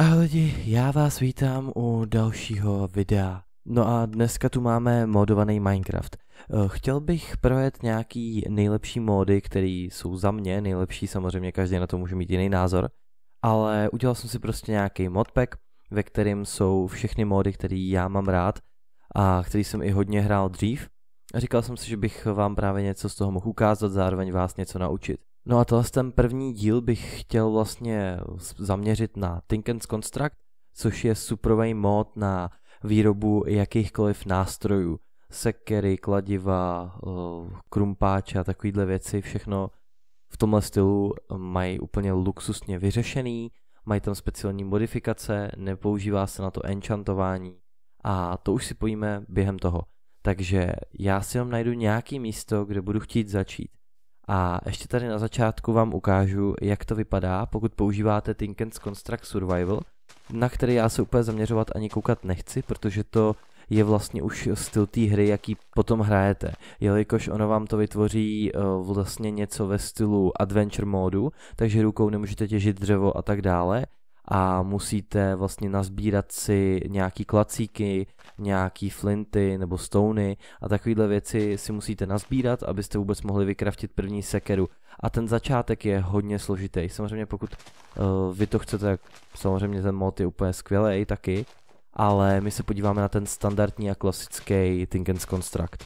Ahoj lidi, já vás vítám u dalšího videa. No a dneska tu máme modovaný Minecraft. Eh, chtěl bych projet nějaký nejlepší módy, které jsou za mě nejlepší, samozřejmě každý na to může mít jiný názor, ale udělal jsem si prostě nějaký modpack, ve kterém jsou všechny módy, které já mám rád a který jsem i hodně hrál dřív. A říkal jsem si, že bych vám právě něco z toho mohl ukázat, zároveň vás něco naučit. No a tohle ten první díl bych chtěl vlastně zaměřit na Tinkens Construct, což je suprovej mod na výrobu jakýchkoliv nástrojů. Sekery, kladiva, eh, krumpáče a takovýhle věci, všechno v tomhle stylu eh, mají úplně luxusně vyřešený, mají tam speciální modifikace, nepoužívá se na to enchantování a to už si pojíme během toho. Takže já si jenom najdu nějaký místo, kde budu chtít začít. A ještě tady na začátku vám ukážu, jak to vypadá, pokud používáte Tinkens Construct Survival, na který já se úplně zaměřovat ani koukat nechci, protože to je vlastně už styl té hry, jaký potom hrajete. Jelikož ono vám to vytvoří eh, vlastně něco ve stylu adventure módu, takže rukou nemůžete těžit dřevo a tak dále a musíte vlastně nazbírat si nějaký klacíky, nějaký flinty nebo stony a takovéhle věci si musíte nazbírat, abyste vůbec mohli vykraftit první sekeru. A ten začátek je hodně složitý. Samozřejmě pokud uh, vy to chcete, tak samozřejmě ten mod je úplně skvělý taky, ale my se podíváme na ten standardní a klasický Tinkens Construct.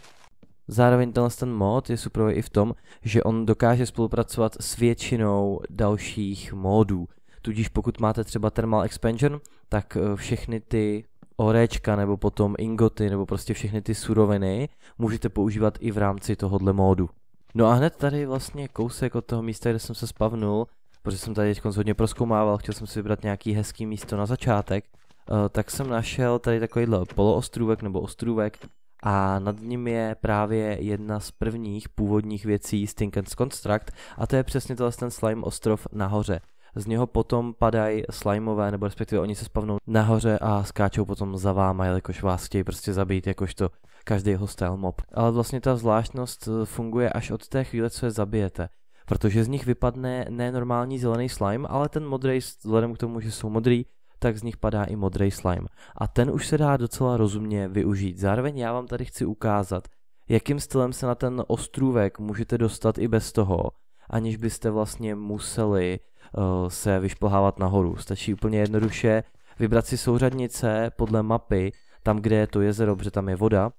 Zároveň tenhle ten mod je super i v tom, že on dokáže spolupracovat s většinou dalších modů. Tudíž pokud máte třeba Thermal Expansion, tak eh, všechny ty orečka nebo potom ingoty nebo prostě všechny ty suroviny můžete používat i v rámci tohohle módu. No a hned tady vlastně kousek od toho místa, kde jsem se spavnul, protože jsem tady teď hodně proskoumával, chtěl jsem si vybrat nějaký hezký místo na začátek, eh, tak jsem našel tady takovýhle poloostrůvek nebo ostrůvek a nad ním je právě jedna z prvních původních věcí Stinkens Construct a to je přesně tohle ten slime ostrov nahoře z něho potom padají slajmové, nebo respektive oni se spavnou nahoře a skáčou potom za váma, jelikož vás chtějí prostě zabít, jakožto každý hostel mob. Ale vlastně ta zvláštnost eh, funguje až od té chvíle, co je zabijete. Protože z nich vypadne ne normální zelený slime, ale ten modrý, vzhledem k tomu, že jsou modrý, tak z nich padá i modrý slime. A ten už se dá docela rozumně využít. Zároveň já vám tady chci ukázat, jakým stylem se na ten ostrůvek můžete dostat i bez toho, aniž byste vlastně museli Eh, se vyšplhávat nahoru. Stačí úplně jednoduše vybrat si souřadnice podle mapy, tam, kde je to jezero, protože tam je voda,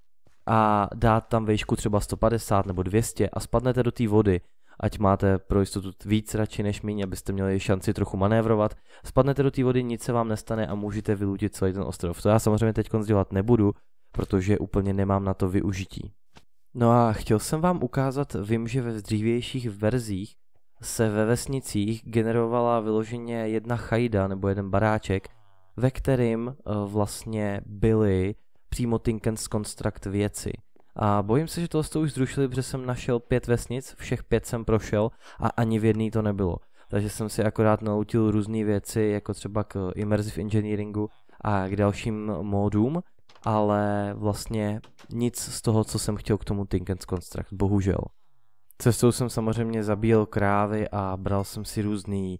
a dát tam výšku třeba 150 nebo 200 a spadnete do té vody, ať máte pro jistotu víc radši než méně, abyste měli šanci trochu manévrovat. Spadnete do té vody, nic se vám nestane a můžete vylutit celý ten ostrov. To já samozřejmě teď dělat nebudu, protože úplně nemám na to využití. No a chtěl jsem vám ukázat, vím, že ve dřívějších verzích se ve vesnicích generovala vyloženě jedna chajda nebo jeden baráček, ve kterým eh, vlastně byly přímo Tinkens Construct věci. A bojím se, že tohle jste už zrušili, protože jsem našel pět vesnic, všech pět jsem prošel a ani v jedný to nebylo. Takže jsem si akorát naučil různé věci, jako třeba k immersive engineeringu a k dalším módům, ale vlastně nic z toho, co jsem chtěl k tomu Tinkens Construct, bohužel. Cestou jsem samozřejmě zabíjel krávy a bral jsem si různý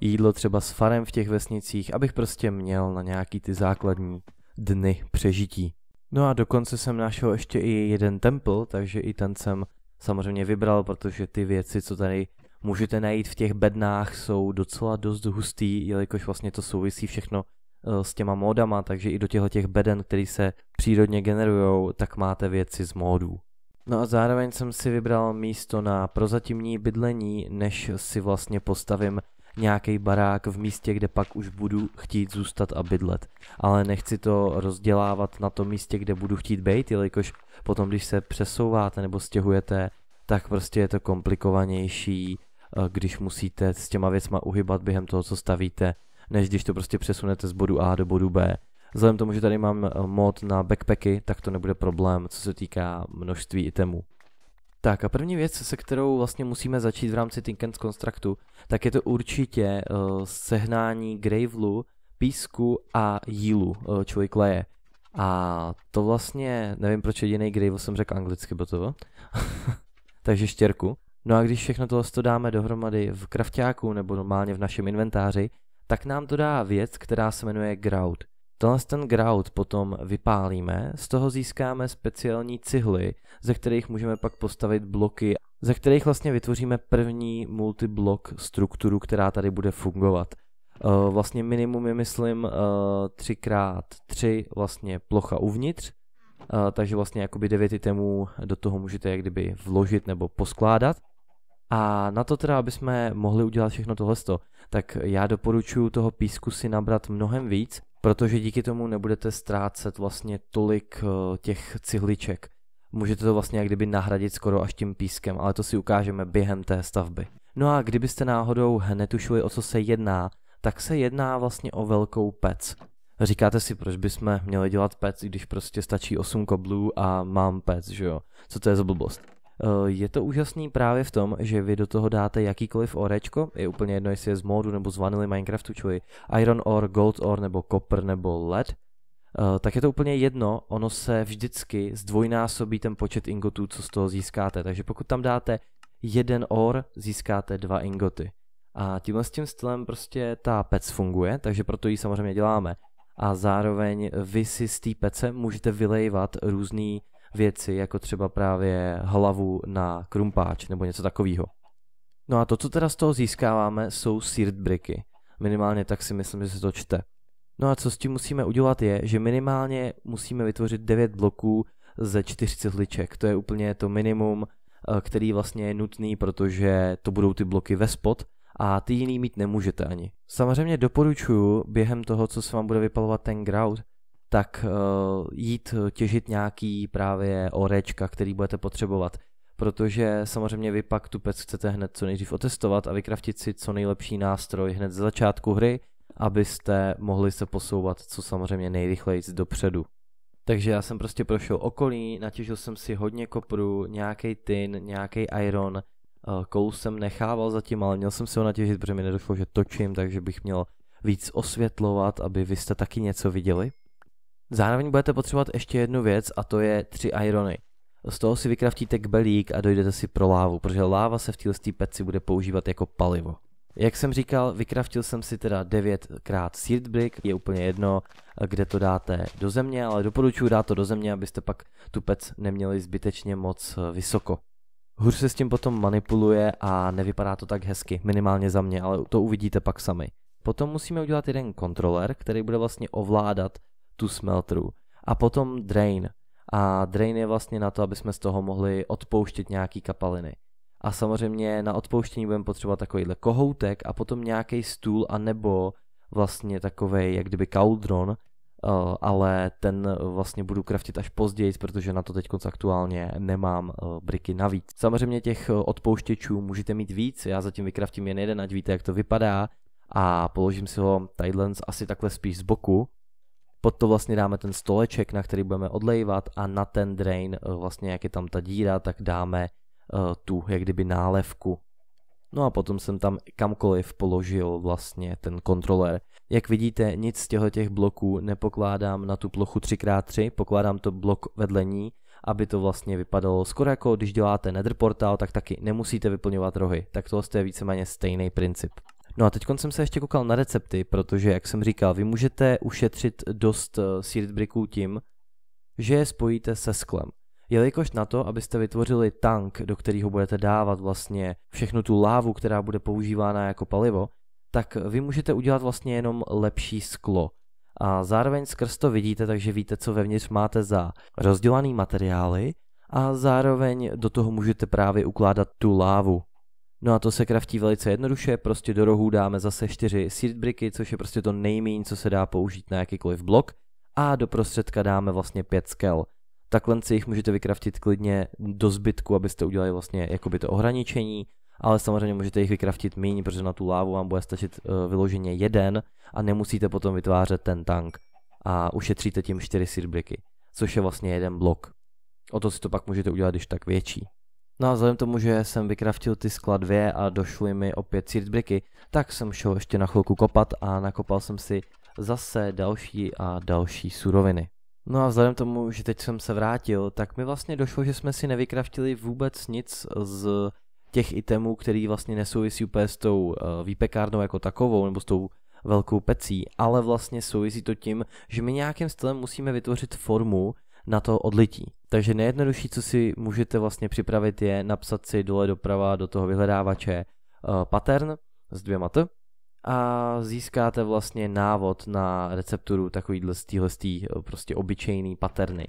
jídlo třeba s farem v těch vesnicích, abych prostě měl na nějaký ty základní dny přežití. No a dokonce jsem našel ještě i jeden tempel, takže i ten jsem samozřejmě vybral, protože ty věci, co tady můžete najít v těch bednách, jsou docela dost hustý, jelikož vlastně to souvisí všechno eh, s těma módama, takže i do těchto těch beden, které se přírodně generují, tak máte věci z módů. No a zároveň jsem si vybral místo na prozatímní bydlení, než si vlastně postavím nějaký barák v místě, kde pak už budu chtít zůstat a bydlet. Ale nechci to rozdělávat na tom místě, kde budu chtít být, jelikož potom, když se přesouváte nebo stěhujete, tak prostě je to komplikovanější, eh, když musíte s těma věcma uhybat během toho, co stavíte, než když to prostě přesunete z bodu A do bodu B. Vzhledem tomu, že tady mám eh, mod na backpacky, tak to nebude problém, co se týká množství itemů. Tak a první věc, se kterou vlastně musíme začít v rámci Tinkens Constructu, tak je to určitě uh, sehnání gravelu, písku a jílu, uh, eh, člověk leje. A to vlastně, nevím proč jediný gravel jsem řekl anglicky, to Takže štěrku. No a když všechno tohle to dáme dohromady v krafťáku nebo normálně v našem inventáři, tak nám to dá věc, která se jmenuje grout. Tenhle ten grout potom vypálíme, z toho získáme speciální cihly, ze kterých můžeme pak postavit bloky, ze kterých vlastně vytvoříme první multiblok strukturu, která tady bude fungovat. Eh, vlastně minimum je, myslím, 3x3 eh, vlastně plocha uvnitř, eh, takže vlastně jakoby 9 itemů do toho můžete jak kdyby vložit nebo poskládat. A na to teda, aby jsme mohli udělat všechno tohle, tak já doporučuji toho písku si nabrat mnohem víc, protože díky tomu nebudete ztrácet vlastně tolik eh, těch cihliček. Můžete to vlastně jak kdyby nahradit skoro až tím pískem, ale to si ukážeme během té stavby. No a kdybyste náhodou netušili, o co se jedná, tak se jedná vlastně o velkou pec. Říkáte si, proč bychom měli dělat pec, když prostě stačí 8 koblů a mám pec, že jo? Co to je za blbost? Eh, je to úžasný právě v tom, že vy do toho dáte jakýkoliv orečko, je úplně jedno, jestli je z módu nebo z vanily Minecraftu, čili Iron Ore, Gold Ore nebo Copper nebo Lead, eh, tak je to úplně jedno, ono se vždycky zdvojnásobí ten počet ingotů, co z toho získáte. Takže pokud tam dáte jeden or, získáte dva ingoty. A tímhle s tím stylem prostě ta pec funguje, takže proto ji samozřejmě děláme. A zároveň vy si z té pece můžete vylejvat různý věci, jako třeba právě hlavu na krumpáč nebo něco takového. No a to, co teda z toho získáváme, jsou seared bricky. Minimálně tak si myslím, že se to čte. No a co s tím musíme udělat je, že minimálně musíme vytvořit 9 bloků ze 40 liček. To je úplně to minimum, eh, který vlastně je nutný, protože to budou ty bloky ve spot a ty jiný mít nemůžete ani. Samozřejmě doporučuji během toho, co se vám bude vypalovat ten grout, tak eh, jít eh, těžit nějaký právě orečka, který budete potřebovat. Protože samozřejmě vy pak tu pec chcete hned co nejdřív otestovat a vykraftit si co nejlepší nástroj hned z začátku hry, abyste mohli se posouvat co samozřejmě nejrychleji dopředu. Takže já jsem prostě prošel okolí, natěžil jsem si hodně kopru, nějaký tin, nějaký iron, eh, kou jsem nechával zatím, ale měl jsem si ho natěžit, protože mi nedošlo, že točím, takže bych měl víc osvětlovat, aby vy jste taky něco viděli. Zároveň budete potřebovat ještě jednu věc a to je tři irony. Z toho si vykraftíte kbelík a dojdete si pro lávu, protože láva se v této peci bude používat jako palivo. Jak jsem říkal, vykraftil jsem si teda 9x seed brick, je úplně jedno, kde to dáte do země, ale doporučuji dát to do země, abyste pak tu pec neměli zbytečně moc eh, vysoko. Hůř se s tím potom manipuluje a nevypadá to tak hezky, minimálně za mě, ale to uvidíte pak sami. Potom musíme udělat jeden kontroler, který bude vlastně ovládat tu smeltru. A potom drain. A drain je vlastně na to, aby jsme z toho mohli odpouštět nějaký kapaliny. A samozřejmě na odpouštění budeme potřebovat takovýhle kohoutek a potom nějaký stůl a nebo vlastně takový jak kdyby kaudron, eh, ale ten vlastně budu kraftit až později, protože na to teď aktuálně nemám eh, briky navíc. Samozřejmě těch eh, odpouštěčů můžete mít víc, já zatím vykraftím jen jeden, ať víte, jak to vypadá a položím si ho tadyhle asi takhle spíš z boku, pod to vlastně dáme ten stoleček, na který budeme odlejvat a na ten drain, eh, vlastně jak je tam ta díra, tak dáme eh, tu jak kdyby nálevku. No a potom jsem tam kamkoliv položil vlastně ten kontroler. Jak vidíte, nic z těchto těch bloků nepokládám na tu plochu 3x3, pokládám to blok vedle ní, aby to vlastně vypadalo skoro jako když děláte nether portal, tak taky nemusíte vyplňovat rohy. Tak tohle je víceméně stejný princip. No a teď jsem se ještě koukal na recepty, protože, jak jsem říkal, vy můžete ušetřit dost eh, seed bricků tím, že je spojíte se sklem. Jelikož na to, abyste vytvořili tank, do kterého budete dávat vlastně všechnu tu lávu, která bude používána jako palivo, tak vy můžete udělat vlastně jenom lepší sklo. A zároveň skrz to vidíte, takže víte, co vevnitř máte za rozdělaný materiály a zároveň do toho můžete právě ukládat tu lávu, No a to se kraftí velice jednoduše, prostě do rohů dáme zase čtyři seed bricky, což je prostě to nejméně, co se dá použít na jakýkoliv blok a do prostředka dáme vlastně pět skel. Takhle si jich můžete vykraftit klidně do zbytku, abyste udělali vlastně jakoby to ohraničení, ale samozřejmě můžete jich vykraftit méně, protože na tu lávu vám bude stačit uh, vyloženě jeden a nemusíte potom vytvářet ten tank a ušetříte tím seed bricky, což je vlastně jeden blok. O to si to pak můžete udělat, když tak větší. No a vzhledem tomu, že jsem vykraftil ty dvě a došly mi opět seedbricky, tak jsem šel ještě na chvilku kopat a nakopal jsem si zase další a další suroviny. No a vzhledem tomu, že teď jsem se vrátil, tak mi vlastně došlo, že jsme si nevykraftili vůbec nic z těch itemů, který vlastně nesouvisí úplně s tou eh, výpekárnou jako takovou, nebo s tou velkou pecí, ale vlastně souvisí to tím, že my nějakým stylem musíme vytvořit formu, na to odlití. Takže nejjednodušší, co si můžete vlastně připravit, je napsat si dole doprava do toho vyhledávače eh, pattern s dvěma t a získáte vlastně návod na recepturu takovýhle z téhle eh, prostě obyčejný paterny.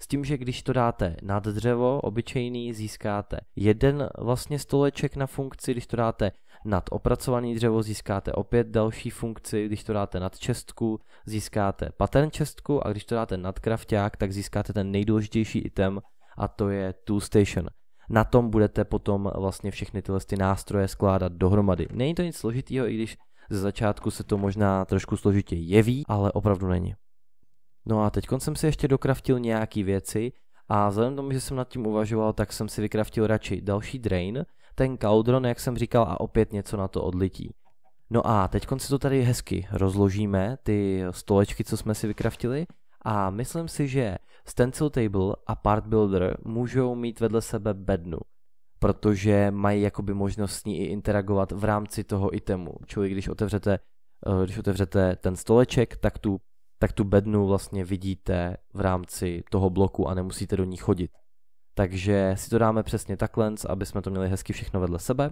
S tím, že když to dáte nad dřevo, obyčejný, získáte jeden vlastně stoleček na funkci, když to dáte nad opracovaný dřevo získáte opět další funkci, když to dáte nad čestku, získáte pattern čestku a když to dáte nad krafták, tak získáte ten nejdůležitější item a to je Tool Station. Na tom budete potom vlastně všechny tyhle ty nástroje skládat dohromady. Není to nic složitýho, i když ze začátku se to možná trošku složitě jeví, ale opravdu není. No a teď jsem si ještě dokraftil nějaký věci a vzhledem k tomu, že jsem nad tím uvažoval, tak jsem si vykraftil radši další drain, ten kaudron, jak jsem říkal, a opět něco na to odlití. No a teď si to tady hezky rozložíme, ty stolečky, co jsme si vykraftili, a myslím si, že Stencil Table a Part Builder můžou mít vedle sebe bednu, protože mají jakoby možnost s ní i interagovat v rámci toho itemu. Čili když otevřete, eh, když otevřete ten stoleček, tak tu, tak tu bednu vlastně vidíte v rámci toho bloku a nemusíte do ní chodit. Takže si to dáme přesně takhle, aby jsme to měli hezky všechno vedle sebe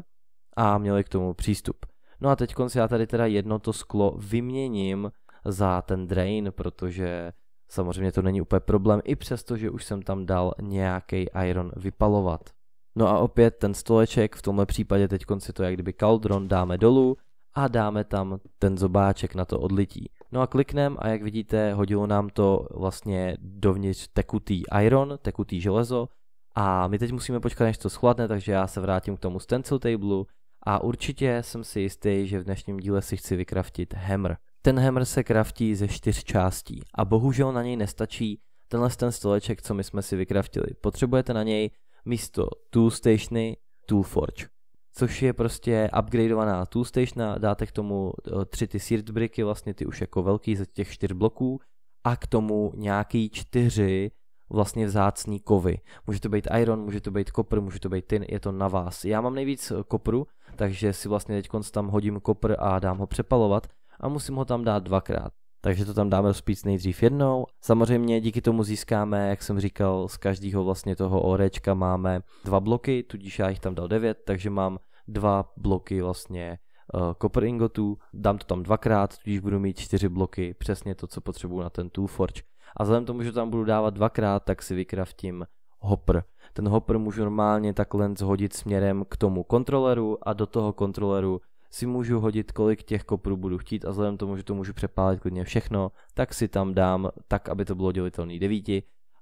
a měli k tomu přístup. No a teď já tady teda jedno to sklo vyměním za ten drain, protože samozřejmě to není úplně problém, i přesto, že už jsem tam dal nějaký iron vypalovat. No a opět ten stoleček, v tomhle případě teď si to jak kdyby kaldron dáme dolů a dáme tam ten zobáček na to odlití. No a kliknem a jak vidíte, hodilo nám to vlastně dovnitř tekutý iron, tekutý železo, a my teď musíme počkat, než to schladne, takže já se vrátím k tomu stencil tableu a určitě jsem si jistý, že v dnešním díle si chci vykraftit hammer. Ten hammer se kraftí ze čtyř částí a bohužel na něj nestačí tenhle ten stoleček, co my jsme si vykraftili. Potřebujete na něj místo tool stationy tool forge, což je prostě upgradeovaná tool station, dáte k tomu e, tři ty seared bricky, vlastně ty už jako velký ze těch čtyř bloků a k tomu nějaký čtyři vlastně vzácný kovy. Může to být iron, může to být kopr, může to být tin, je to na vás. Já mám nejvíc eh, kopru, takže si vlastně teď tam hodím kopr a dám ho přepalovat a musím ho tam dát dvakrát. Takže to tam dáme rozpít nejdřív jednou. Samozřejmě díky tomu získáme, jak jsem říkal, z každého vlastně toho orečka máme dva bloky, tudíž já jich tam dal devět, takže mám dva bloky vlastně copper eh, ingotů, dám to tam dvakrát, tudíž budu mít čtyři bloky, přesně to, co potřebuju na ten tool forge. A vzhledem tomu, že tam budu dávat dvakrát, tak si vykraftím hopr. Ten hopr můžu normálně takhle zhodit směrem k tomu kontroleru a do toho kontroleru si můžu hodit, kolik těch koprů budu chtít a vzhledem tomu, že to můžu přepálit klidně všechno, tak si tam dám tak, aby to bylo dělitelný 9,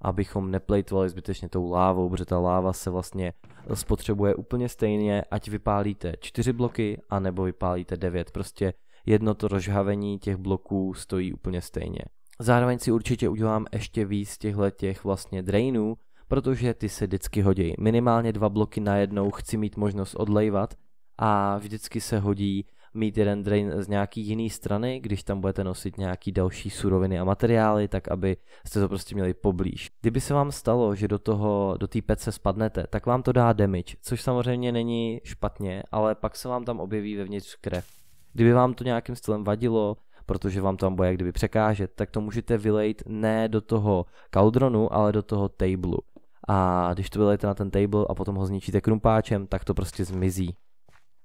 abychom neplejtovali zbytečně tou lávou, protože ta láva se vlastně spotřebuje úplně stejně, ať vypálíte 4 bloky, anebo vypálíte 9. Prostě jedno to rozžhavení těch bloků stojí úplně stejně. Zároveň si určitě udělám ještě víc těchto těch vlastně drainů, protože ty se vždycky hodí. Minimálně dva bloky najednou chci mít možnost odlejvat a vždycky se hodí mít jeden drain z nějaký jiný strany, když tam budete nosit nějaký další suroviny a materiály, tak aby jste to prostě měli poblíž. Kdyby se vám stalo, že do toho, do té pece spadnete, tak vám to dá damage, což samozřejmě není špatně, ale pak se vám tam objeví vevnitř krev. Kdyby vám to nějakým stylem vadilo, protože vám tam bude jak kdyby překážet, tak to můžete vylejt ne do toho kaudronu, ale do toho tableu. A když to vylejete na ten table a potom ho zničíte krumpáčem, tak to prostě zmizí.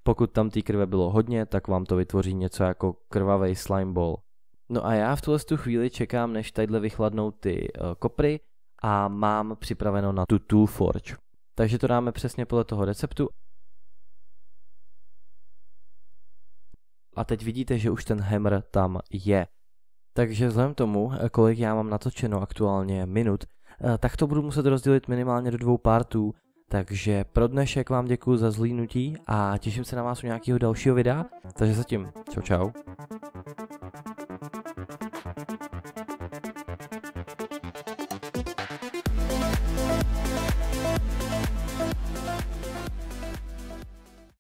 Pokud tam té krve bylo hodně, tak vám to vytvoří něco jako krvavý slime ball. No a já v tuhle tu chvíli čekám, než tadyhle vychladnou ty e, kopry a mám připraveno na tu Forge. Takže to dáme přesně podle toho receptu a teď vidíte, že už ten hammer tam je. Takže vzhledem tomu, kolik já mám natočeno aktuálně minut, eh, tak to budu muset rozdělit minimálně do dvou partů, takže pro dnešek vám děkuji za zlínutí a těším se na vás u nějakého dalšího videa, takže zatím, čau čau.